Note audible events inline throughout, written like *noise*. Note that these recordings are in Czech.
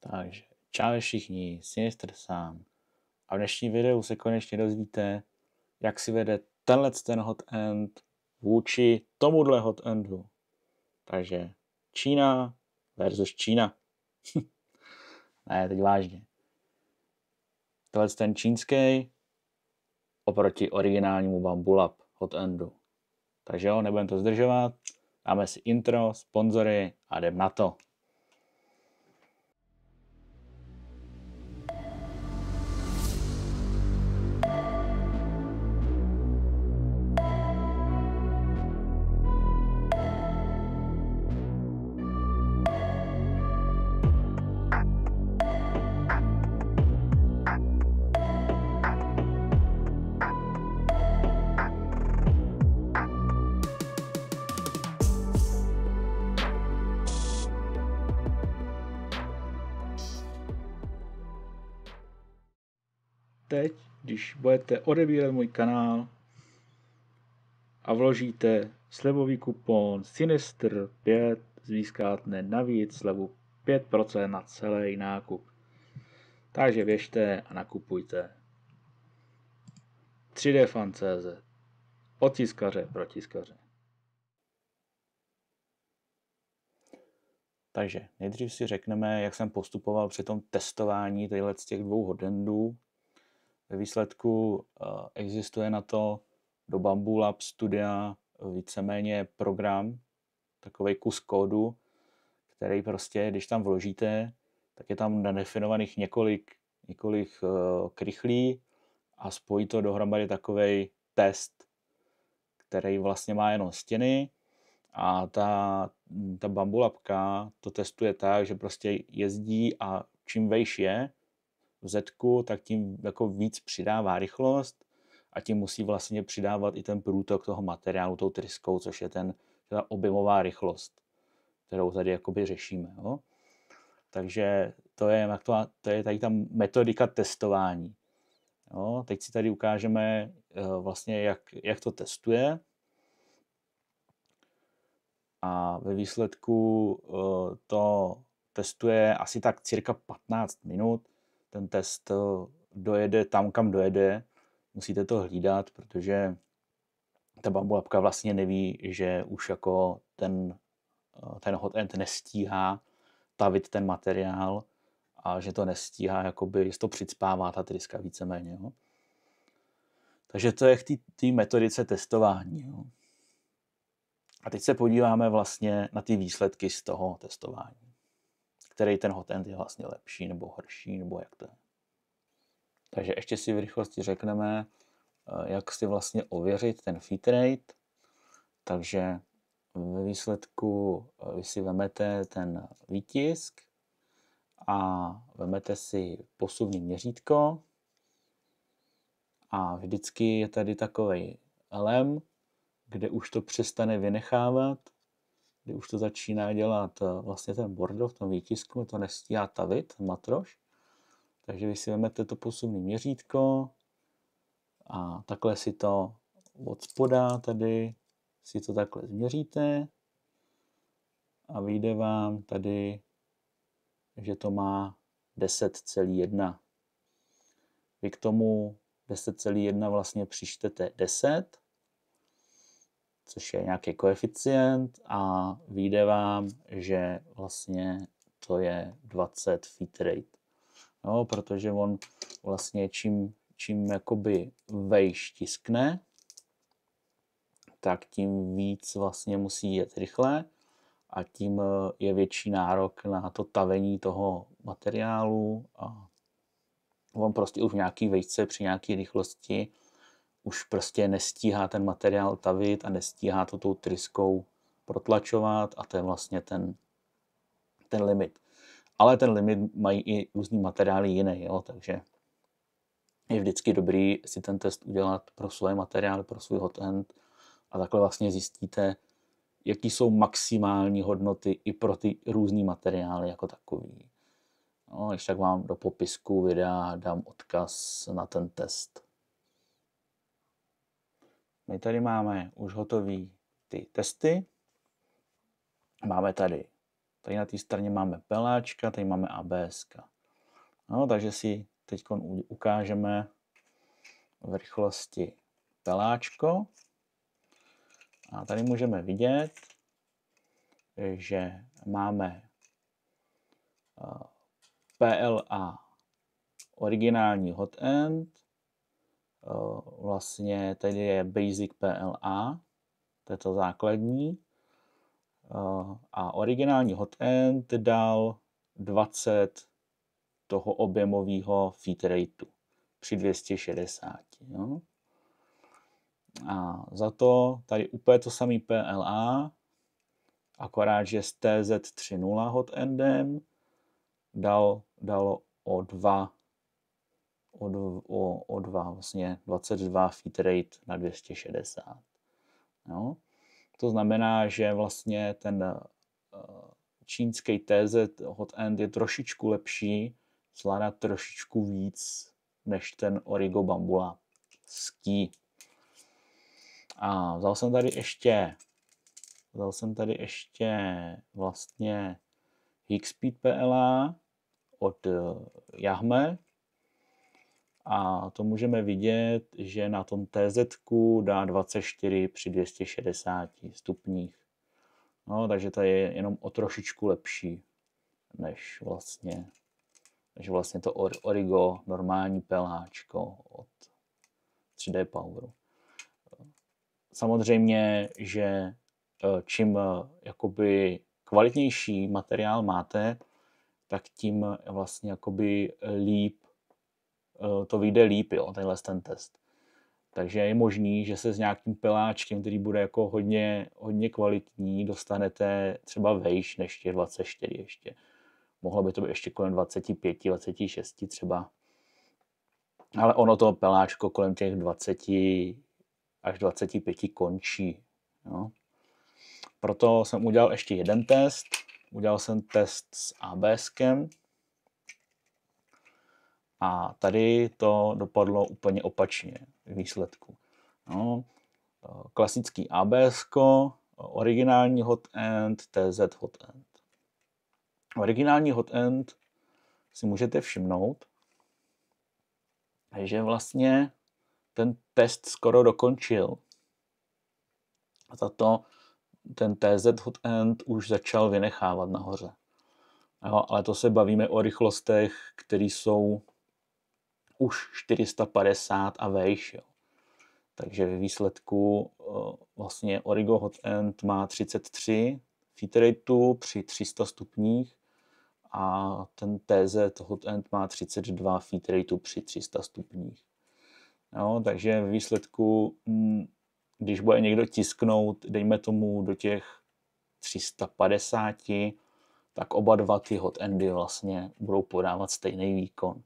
Takže čau všichni, Sinister sám. A v dnešním videu se konečně dozvíte, jak si vede tenhle ten hot end vůči tomuhle hot endu. Takže Čína versus Čína. *laughs* ne, teď vážně. Tohle ten čínský oproti originálnímu Bambulab hot endu. Takže jo, nebudeme to zdržovat, dáme si intro, sponzory a jdem na to. teď, když budete odebírat můj kanál a vložíte slevový kupon Sinister 5, získáte navíc slevu 5% na celý nákup. Takže věžte a nakupujte. 3D Fan.cz Od tiskaře pro tiskaře. Takže nejdřív si řekneme, jak jsem postupoval při tom testování těchto těch dvou hodendů, ve výsledku eh, existuje na to do Bamboo Lab Studia víceméně program, takový kus kódu, který prostě, když tam vložíte, tak je tam nadefinovaných několik, několik eh, krychlí a spojí to dohromady takový test, který vlastně má jenom stěny a ta, ta bambulapka to testuje tak, že prostě jezdí a čím vejš je, v zetku, tak tím jako víc přidává rychlost a tím musí vlastně přidávat i ten průtok toho materiálu tou tryskou, což je ten, ta objemová rychlost, kterou tady jakoby řešíme. Jo? Takže to je, to je tady ta metodika testování. Jo? Teď si tady ukážeme eh, vlastně, jak, jak to testuje. A ve výsledku eh, to testuje asi tak cirka 15 minut ten test eh, dojede tam, kam dojede. Musíte to hlídat, protože ta bambulapka vlastně neví, že už jako ten, eh, ten hot end nestíhá tavit ten materiál a že to nestíhá, jakoby, že to přicpává ta tryska víceméně. Jo. Takže to je k té metodice testování. Jo. A teď se podíváme vlastně na ty výsledky z toho testování který ten hotend je vlastně lepší nebo horší, nebo jak to je. Takže ještě si v rychlosti řekneme, eh, jak si vlastně ověřit ten feed rate. Takže ve výsledku eh, vy si vemete ten výtisk a vemete si posuvní měřítko a vždycky je tady takový LM, kde už to přestane vynechávat kdy už to začíná dělat eh, vlastně ten bordo v tom výtisku, to nestíhá tavit, matroš. Takže vy si vezmete to posuvné měřítko a takhle si to od spoda tady si to takhle změříte a vyjde vám tady, že to má 10,1. Vy k tomu 10,1 vlastně přištete 10 což je nějaký koeficient a vyjde vám, že vlastně to je 20 feet rate. No, protože on vlastně čím, čím jakoby vejš tiskne, tak tím víc vlastně musí jet rychle a tím eh, je větší nárok na to tavení toho materiálu a on prostě už v nějaký vejce při nějaké rychlosti už prostě nestíhá ten materiál tavit a nestíhá to tou tryskou protlačovat a to je vlastně ten, ten limit. Ale ten limit mají i různý materiály jiné, jo? takže je vždycky dobrý si ten test udělat pro svoje materiály, pro svůj hotend a takhle vlastně zjistíte, jaký jsou maximální hodnoty i pro ty různý materiály jako takový. No, ještě tak vám do popisku videa dám odkaz na ten test. My tady máme už hotový ty testy. Máme tady, tady na té straně máme peláčka, tady máme ABS. No, takže si teď ukážeme v rychlosti peláčko. A tady můžeme vidět, že máme eh, PLA originální hotend, Eh, vlastně tady je Basic PLA, to je to základní, eh, a originální hotend dal 20 toho objemového feed rateu při 260. Jo? A za to tady úplně to samý PLA, akorát, že s TZ 3.0 hotendem dal, dalo o 2 o, o, o dva vlastně 22 feet rate na 260. Jo? To znamená, že vlastně ten eh, čínský TZ hot end je trošičku lepší, zvládá trošičku víc než ten Origo Bambula ský. A vzal jsem tady ještě vzal jsem tady ještě vlastně Higspeed PLA od Jahme, eh, a to můžeme vidět, že na tom TZ dá 24 při 260 stupních. No, takže to je jenom o trošičku lepší než vlastně, než vlastně to Origo normální peláčko od 3D Poweru. Samozřejmě, že e, čím e, jakoby kvalitnější materiál máte, tak tím vlastně jakoby líp Eh, to vyjde líp, jo, tenhle ten test. Takže je možný, že se s nějakým peláčkem, který bude jako hodně, hodně kvalitní, dostanete třeba vejš než těch 24 ještě. Mohlo by to být ještě kolem 25, 26 třeba. Ale ono to peláčko kolem těch 20 až 25 končí. Jo. Proto jsem udělal ještě jeden test. Udělal jsem test s ABSkem, a tady to dopadlo úplně opačně výsledku. No, klasický ABS, originální Hot End TZ Hot End. Originální Hot End si můžete všimnout, že vlastně ten test skoro dokončil. A tato, ten TZ Hot End už začal vynechávat nahoře. Jo, ale to se bavíme o rychlostech, které jsou už 450 a vejš. Jo. Takže ve výsledku eh, vlastně Origo Hot End má 33 feed rateu při 300 stupních a ten TZ Hot End má 32 feed rateu při 300 stupních. Jo, takže ve výsledku, hm, když bude někdo tisknout, dejme tomu do těch 350, tak oba dva ty hot endy vlastně budou podávat stejný výkon.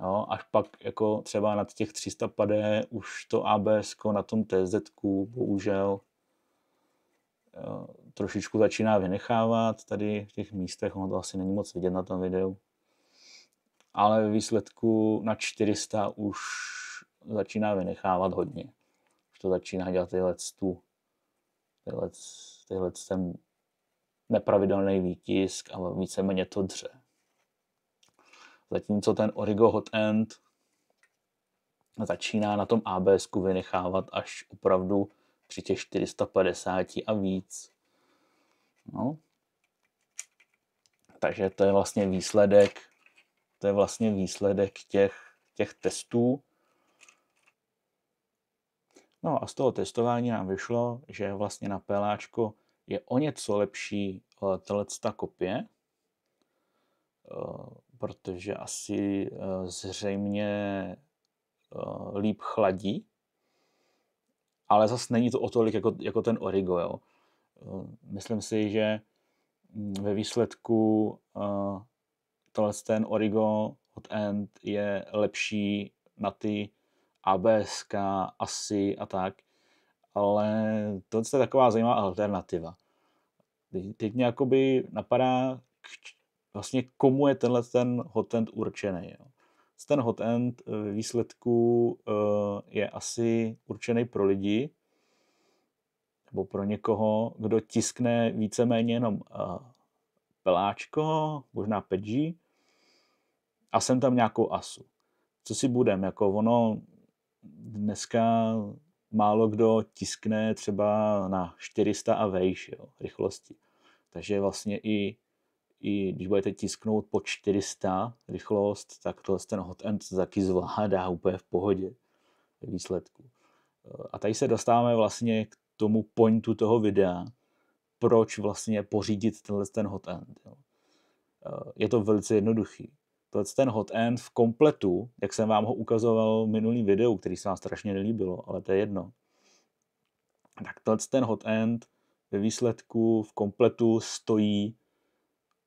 Jo, až pak jako třeba nad těch 300 pade už to ABS na tom TZ bohužel jo, trošičku začíná vynechávat tady v těch místech, ono to asi není moc vidět na tom videu. Ale ve výsledku na 400 už začíná vynechávat hodně. Už to začíná dělat tyhle tu, tyhle, tyhle ten nepravidelný výtisk, ale víceméně to dře zatímco ten Origo Hot End začíná na tom abs vynechávat až opravdu při těch 450 a víc. No. Takže to je vlastně výsledek, to je vlastně výsledek těch, těch testů. No a z toho testování nám vyšlo, že vlastně na peláčko je o něco lepší eh, tohleta kopie, eh, protože asi eh, zřejmě eh, líp chladí, ale zas není to o tolik jako, jako ten Origo. Jo. Eh, myslím si, že hm, ve výsledku tohle ten Origo hot end je lepší na ty ABS, ASI a tak, ale to je taková zajímavá alternativa. Teď mě jakoby napadá, vlastně komu je tenhle ten hotend určený. Jo. Ten hotend eh, ve výsledku eh, je asi určený pro lidi, nebo pro někoho, kdo tiskne víceméně jenom eh, peláčko, možná pedží, a jsem tam nějakou asu. Co si budem, jako ono dneska málo kdo tiskne třeba na 400 a vejš jo, rychlosti. Takže vlastně i i když budete tisknout po 400 rychlost, tak tohle ten hot end taky zvládá úplně v pohodě ve výsledku. A tady se dostáváme vlastně k tomu pointu toho videa, proč vlastně pořídit tenhle ten hot end. Jo. Je to velice jednoduchý. Tohle ten hot end v kompletu, jak jsem vám ho ukazoval v minulém videu, který se vám strašně nelíbilo, ale to je jedno. Tak tohle ten hot end ve výsledku v kompletu stojí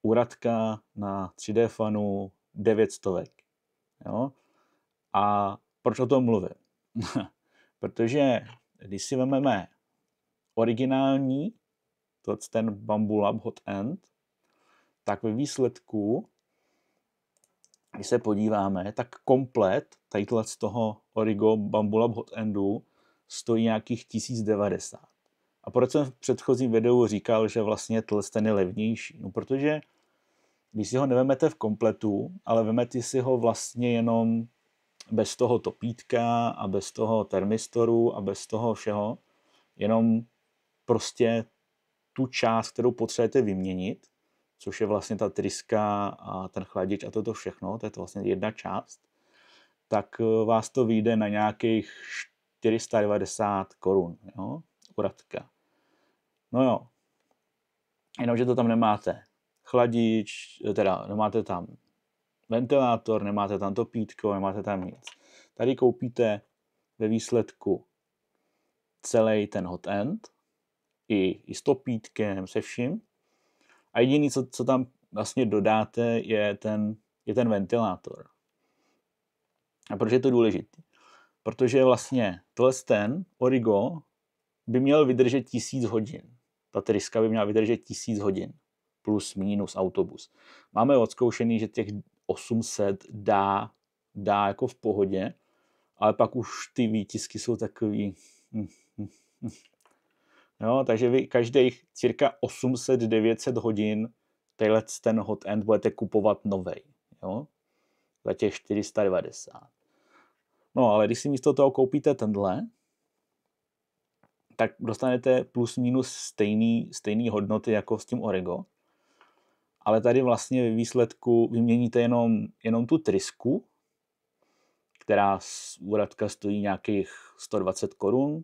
u Radka na 3D fanu 900. Jo? A proč o tom mluvím? *laughs* Protože když si vezmeme originální, to ten Bamboo Lab Hot End, tak ve výsledku, když se podíváme, tak komplet tadyhle z toho Origo Bamboo Lab Hot Endu stojí nějakých 1090. A proč jsem v předchozím videu říkal, že vlastně tlst je levnější? No protože když si ho nevemete v kompletu, ale vemete si ho vlastně jenom bez toho topítka a bez toho termistoru a bez toho všeho, jenom prostě tu část, kterou potřebujete vyměnit, což je vlastně ta tryska a ten chladič a toto všechno, to je to vlastně jedna část, tak eh, vás to vyjde na nějakých 490 korun, jo, uratka. No jo, jenomže to tam nemáte chladič, teda nemáte tam ventilátor, nemáte tam topítko, nemáte tam nic. Tady koupíte ve výsledku celý ten hot end, i, i s topítkem, se vším. A jediný, co, co tam vlastně dodáte, je ten, je ten ventilátor. A proč je to důležité? Protože vlastně tohle ten Origo by měl vydržet tisíc hodin. Ta tryska by měla vydržet tisíc hodin plus minus autobus. Máme odzkoušený, že těch 800 dá, dá jako v pohodě, ale pak už ty výtisky jsou takový... Jo, hm, hm, hm. no, takže vy každých cirka 800-900 hodin tenhle ten hot end budete kupovat novej. Jo? Za těch 490. No, ale když si místo toho koupíte tenhle, tak dostanete plus minus stejný, stejný hodnoty jako s tím Orego, ale tady vlastně ve výsledku vyměníte jenom, jenom tu trysku, která z úradka stojí nějakých 120 korun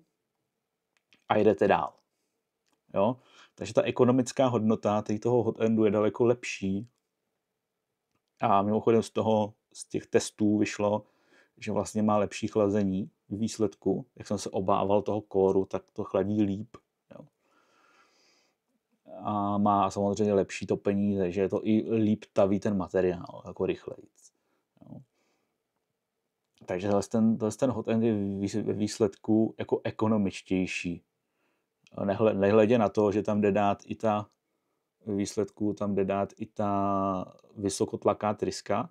a jedete dál. Jo? Takže ta ekonomická hodnota tady toho hotendu je daleko lepší. A mimochodem z toho, z těch testů vyšlo, že vlastně má lepší chlazení v výsledku. Jak jsem se obával toho kóru, tak to chladí líp a má samozřejmě lepší topení, takže je to i líp taví ten materiál, jako rychlejc. Takže tenhle ten, tenhle ten hot end je ve výsledku jako ekonomičtější. nehledě na to, že tam jde dát i ta výsledku, tam jde dát i ta vysokotlaká tryska,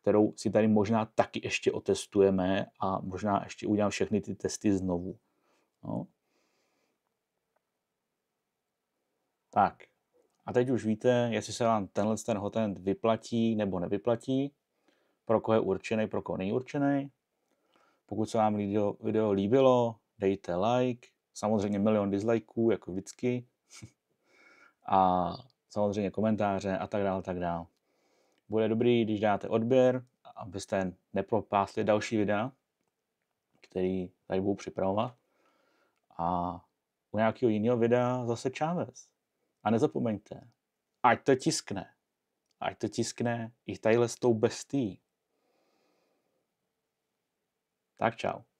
kterou si tady možná taky ještě otestujeme a možná ještě udělám všechny ty testy znovu. No. Tak, a teď už víte, jestli se vám tenhle ten hotent vyplatí nebo nevyplatí, pro koho je určený, pro koho není určený. Pokud se vám video, video líbilo, dejte like, samozřejmě milion dislikeů, jako vždycky. *laughs* a samozřejmě komentáře a tak dále, tak dále. Bude dobrý, když dáte odběr, abyste nepropásli další videa, který tady budu připravovat. A u nějakého jiného videa zase Chávez. A nezapomeňte, ať to tiskne. Ať to tiskne i tadyhle s tou bestí. Tak čau.